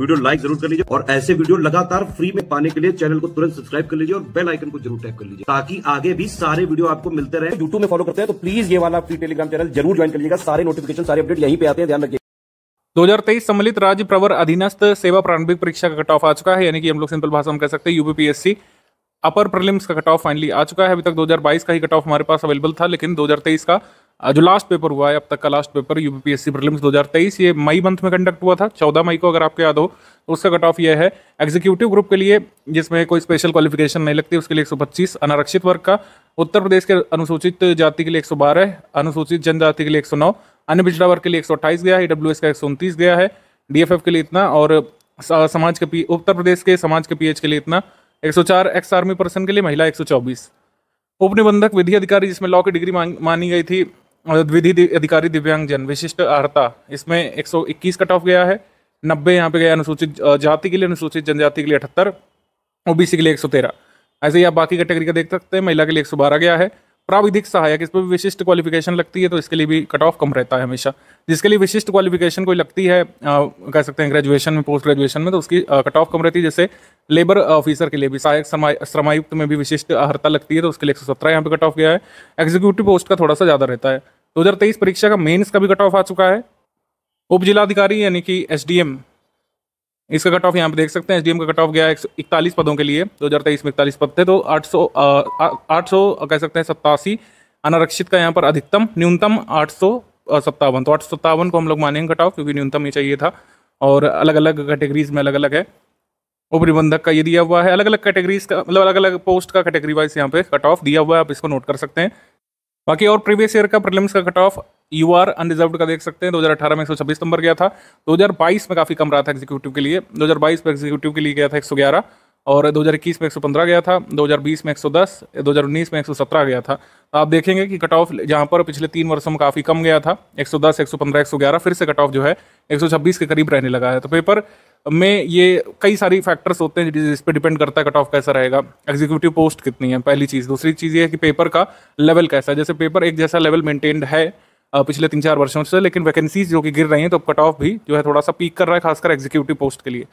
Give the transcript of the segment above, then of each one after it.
video like जरूर कर लीजिए और ऐसे वीडियो लगातार फ्री में पाने के लिए चैनल को तुरंत सब्सक्राइब कर लीजिए और बेल आइकन को जरूर टैप कर लीजिए ताकि आगे भी सारे वीडियो आपको मिलते रहे यूट्यूब में फॉलो करते हैं तो प्लीज ये वाला फ्री टेलीग्राम चैनल जरूर ज्वाइन कर लीजिएगा सारे नोटिफिकेशन सारे अपडेट यहीं पे आते हैं ध्यान रखिए 2023 सम्मिलित राज्य प्रवर अधीनस्थ सेवा प्रारंभिक परीक्षा का कट ऑफ आ चुका है यानी कि हम लोग सिंपल भाषा में कह सकते हैं यूपीपीएससी अपर प्रीलिम्स का कट ऑफ फाइनली आ चुका है अभी तक 2022 का ही कट ऑफ हमारे पास अवेलेबल था लेकिन 2023 का जो लास्ट पेपर हुआ है अब तक का लास्ट पेपर यूपीपीएससी प्रीलिम्स 2023 ये मई मंथ में कंडक्ट हुआ था 14 मई को अगर आपको याद हो तो उसका कट ऑफ ये है एग्जीक्यूटिव ग्रुप के लिए जिसमें कोई स्पेशल क्वालिफिकेशन नहीं लगती उसके लिए 125 अनारक्षित वर्ग का उत्तर प्रदेश के अनुसूचित जाति के लिए एक अनुसूचित जनजाति के लिए एक अन्य पिछड़ा वर्ग के लिए एक गया है डब्ल्यू e का एक गया है डी के लिए इतना और समाज के पी उत्तर प्रदेश के समाज के पी के लिए इतना एक एक्स आर्मी पर्सन के लिए महिला एक उप निबंधक विधि अधिकारी जिसमें लॉ की डिग्री मांग, मानी गई थी विधि अधिकारी दिव्यांगजन विशिष्ट अर्हता इसमें 121 कट ऑफ गया है 90 यहाँ पे गया अनुसूचित जाति के लिए अनुसूचित जनजाति के लिए अठहत्तर ओबीसी के लिए 113 ऐसे ही आप बाकी कैटेगरी का देख सकते हैं महिला के लिए 112 गया है प्राविधिक सहायक इस पर भी विशिष्ट क्वालिफिकेशन लगती है तो इसके लिए भी कट ऑफ कम रहता है हमेशा जिसके लिए विशिष्ट क्वालिफिकेशन कोई लगती है कह सकते हैं ग्रेजुएशन में पोस्ट ग्रेजुएशन में तो उसकी कट ऑफ कम रहती है जैसे लेबर ऑफिसर के लिए भी सहायक श्रमायुक्त में भी विशिष्ट अर्ता लगती है तो उसके लिए एक सौ सत्रह यहाँ पर कट ऑफ गया है एग्जीक्यूटिव पोस्ट का थोड़ा सा ज़्यादा रहता है तेईस परीक्षा का मेन्स का भी कट ऑफ आ चुका है उप जिलाधिकारी यानी कि एम इसका कट ऑफ यहाँ पे देख सकते हैं एसडीएम का कट ऑफ गया इकतालीस पदों के लिए 2023 में इकतालीस पद थे तो 800 सौ कह सकते हैं सत्तासी अनारक्षित का यहाँ पर अधिकतम न्यूनतम आठ तो आठ को हम लोग मानेंगे कट ऑफ क्योंकि न्यूनतम ये चाहिए था और अलग अलग कैटेगरीज में अलग अलग है उपनिबंधक का ये दिया हुआ है अलग अलग कैटेगरीज का मतलब अलग अलग पोस्ट का कैटेगरी वाइज यहाँ पे कट ऑफ दिया हुआ है आप इसको नोट कर सकते हैं बाकी और प्रीवियस ईयर का प्रीलिम्स का cut off U R unreserved का देख सकते हैं 2018 में 126 नंबर गया था 2022 में काफ़ी कम रहा था एग्जीक्यूटिव के लिए 2022 में एग्जीक्यूटिव के लिए गया था 111 और 2021 में 115 गया था 2020 में 110 2019 में 117 गया था तो आप देखेंगे कि कट ऑफ जहाँ पर पिछले तीन वर्षों में काफ़ी कम गया था 110 115 111 फिर से कट ऑफ जो है 126 के करीब रहने लगा है तो पेपर में ये कई सारी फैक्टर्स होते हैं जिस पर डिपेंड करता है कट ऑफ कैसा रहेगा एग्जीक्यूटिव पोस्ट कितनी है पहली चीज़ दूसरी चीज़ ये है कि पेपर का लेवल कैसा है जैसे पेपर एक जैसा लेवल मेंटेन्ड है पिछले तीन चार वर्षों से लेकिन वैकेंसीज जो कि गिर रही हैं तो कट ऑफ भी जो है थोड़ा सा पीक कर रहा है खासकर एग्जीक्यूटिव पोस्ट के लिए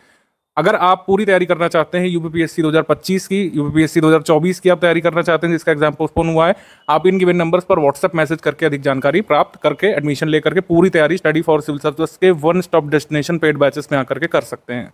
अगर आप पूरी तैयारी करना चाहते हैं यूपीपीएससी 2025 की यूपीपीएससी 2024 की आप तैयारी करना चाहते हैं जिसका एग्जाम पोस्टपोन हुआ है आप इन गिवन नंबर्स पर व्हाट्सएप मैसेज करके अधिक जानकारी प्राप्त करके एडमिशन लेकर के पूरी तैयारी स्टडी फॉर सिविल सर्विस के one stop destination paid batches में आकर के कर सकते हैं